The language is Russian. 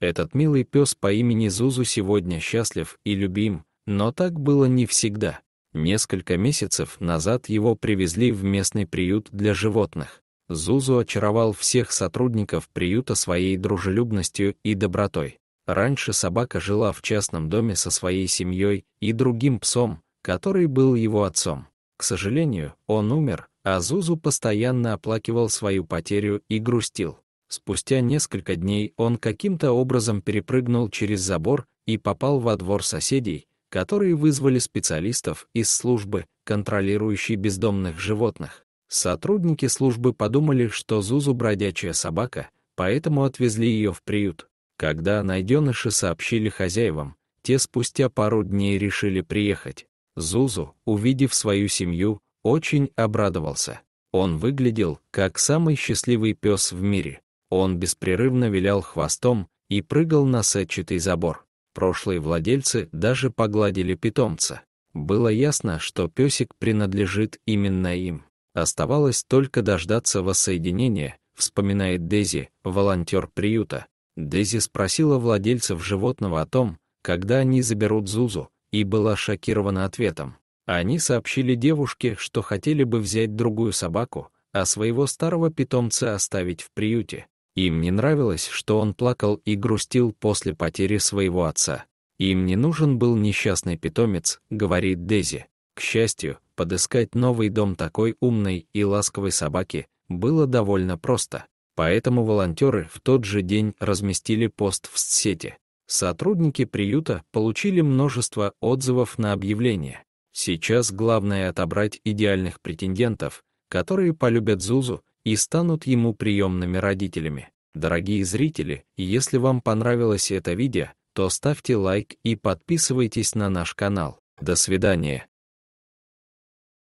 Этот милый пес по имени Зузу сегодня счастлив и любим, но так было не всегда. Несколько месяцев назад его привезли в местный приют для животных. Зузу очаровал всех сотрудников приюта своей дружелюбностью и добротой. Раньше собака жила в частном доме со своей семьей и другим псом, который был его отцом. К сожалению, он умер, а Зузу постоянно оплакивал свою потерю и грустил. Спустя несколько дней он каким-то образом перепрыгнул через забор и попал во двор соседей, которые вызвали специалистов из службы, контролирующей бездомных животных. Сотрудники службы подумали, что Зузу бродячая собака, поэтому отвезли ее в приют. Когда найденыши сообщили хозяевам, те спустя пару дней решили приехать. Зузу, увидев свою семью, очень обрадовался. Он выглядел как самый счастливый пес в мире. Он беспрерывно вилял хвостом и прыгал на сетчатый забор. Прошлые владельцы даже погладили питомца. Было ясно, что песик принадлежит именно им. Оставалось только дождаться воссоединения, вспоминает Дези, волонтер приюта. Дези спросила владельцев животного о том, когда они заберут Зузу, и была шокирована ответом. Они сообщили девушке, что хотели бы взять другую собаку, а своего старого питомца оставить в приюте. Им не нравилось, что он плакал и грустил после потери своего отца. Им не нужен был несчастный питомец, говорит Дези. К счастью, подыскать новый дом такой умной и ласковой собаки было довольно просто. Поэтому волонтеры в тот же день разместили пост в сети. Сотрудники приюта получили множество отзывов на объявление. Сейчас главное отобрать идеальных претендентов, которые полюбят Зузу и станут ему приемными родителями. Дорогие зрители, если вам понравилось это видео, то ставьте лайк и подписывайтесь на наш канал. До свидания.